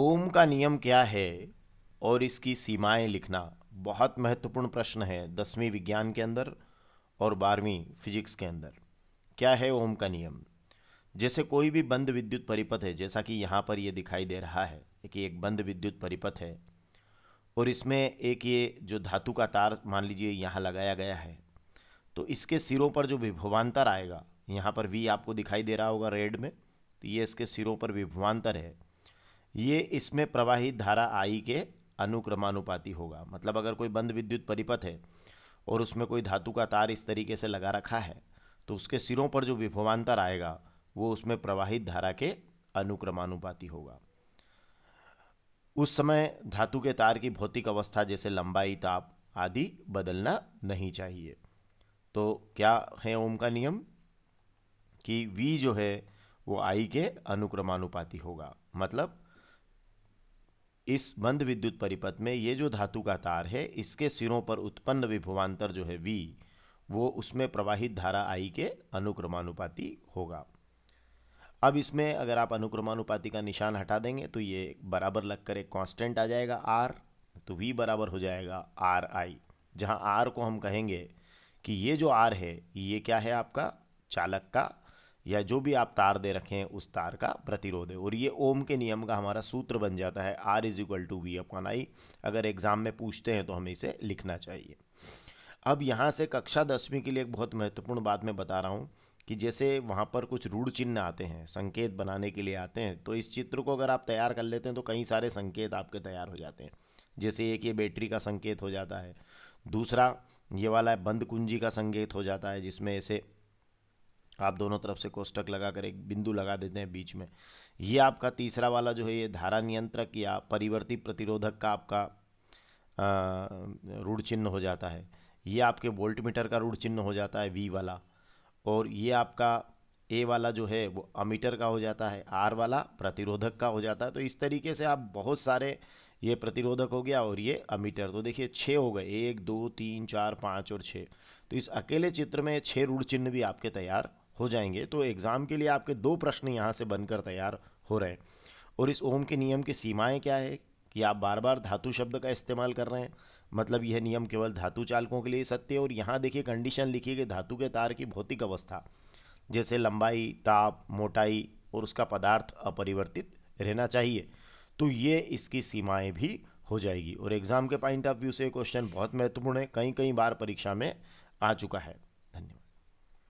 ओम का नियम क्या है और इसकी सीमाएं लिखना बहुत महत्वपूर्ण प्रश्न है दसवीं विज्ञान के अंदर और बारहवीं फिजिक्स के अंदर क्या है ओम का नियम जैसे कोई भी बंद विद्युत परिपथ है जैसा कि यहाँ पर ये दिखाई दे रहा है कि एक बंद विद्युत परिपथ है और इसमें एक ये जो धातु का तार मान लीजिए यहाँ लगाया गया है तो इसके सिरों पर जो विभवान्तर आएगा यहाँ पर वी आपको दिखाई दे रहा होगा रेड में तो ये इसके सिरों पर विभवान्तर है ये इसमें प्रवाहित धारा आई के अनुक्रमानुपाती होगा मतलब अगर कोई बंद विद्युत परिपथ है और उसमें कोई धातु का तार इस तरीके से लगा रखा है तो उसके सिरों पर जो विभवान्तर आएगा वो उसमें प्रवाहित धारा के अनुक्रमानुपाती होगा उस समय धातु के तार की भौतिक अवस्था जैसे लंबाई ताप आदि बदलना नहीं चाहिए तो क्या है ओम का नियम कि वी जो है वो आई के अनुक्रमानुपाती होगा मतलब इस मंद विद्युत परिपथ में ये जो धातु का तार है इसके सिरों पर उत्पन्न विभवांतर जो है वी वो उसमें प्रवाहित धारा आई के अनुक्रमानुपाती होगा अब इसमें अगर आप अनुक्रमानुपाति का निशान हटा देंगे तो ये बराबर लग कर एक कांस्टेंट आ जाएगा आर तो वी बराबर हो जाएगा आर आई जहाँ आर को हम कहेंगे कि ये जो आर है ये क्या है आपका चालक का या जो भी आप तार दे रखें उस तार का प्रतिरोध है और ये ओम के नियम का हमारा सूत्र बन जाता है R is equal to V upon I अगर एग्ज़ाम में पूछते हैं तो हमें इसे लिखना चाहिए अब यहाँ से कक्षा दसवीं के लिए एक बहुत महत्वपूर्ण बात मैं बता रहा हूँ कि जैसे वहाँ पर कुछ रूढ़ चिन्ह आते हैं संकेत बनाने के लिए आते हैं तो इस चित्र को अगर आप तैयार कर लेते हैं तो कई सारे संकेत आपके तैयार हो जाते हैं जैसे एक ये बैटरी का संकेत हो जाता है दूसरा ये वाला है बंद कुंजी का संकेत हो जाता है जिसमें ऐसे आप दोनों तरफ से कोष्टक लगाकर एक बिंदु लगा देते हैं बीच में ये आपका तीसरा वाला जो है ये धारा नियंत्रक या परिवर्ती प्रतिरोधक का आपका रूढ़ चिन्ह हो जाता है ये आपके वोल्ट मीटर का रूढ़ चिन्ह हो जाता है वी वाला और ये आपका ए वाला जो है वो अमीटर का हो जाता है आर वाला प्रतिरोधक का हो जाता है तो इस तरीके से आप बहुत सारे ये प्रतिरोधक हो गया और ये अमीटर तो देखिए छः हो गए एक दो तीन चार पाँच और छः तो इस अकेले चित्र में छः रूढ़ चिन्ह भी आपके तैयार हो जाएंगे तो एग्ज़ाम के लिए आपके दो प्रश्न यहाँ से बनकर तैयार हो रहे हैं और इस ओम के नियम की सीमाएं क्या है कि आप बार बार धातु शब्द का इस्तेमाल कर रहे हैं मतलब यह नियम केवल धातु चालकों के लिए सत्य है और यहाँ देखिए कंडीशन लिखी गई धातु के तार की भौतिक अवस्था जैसे लंबाई ताप मोटाई और उसका पदार्थ अपरिवर्तित रहना चाहिए तो ये इसकी सीमाएं भी हो जाएगी और एग्ज़ाम के पॉइंट ऑफ व्यू से क्वेश्चन बहुत महत्वपूर्ण है कई कई बार परीक्षा में आ चुका है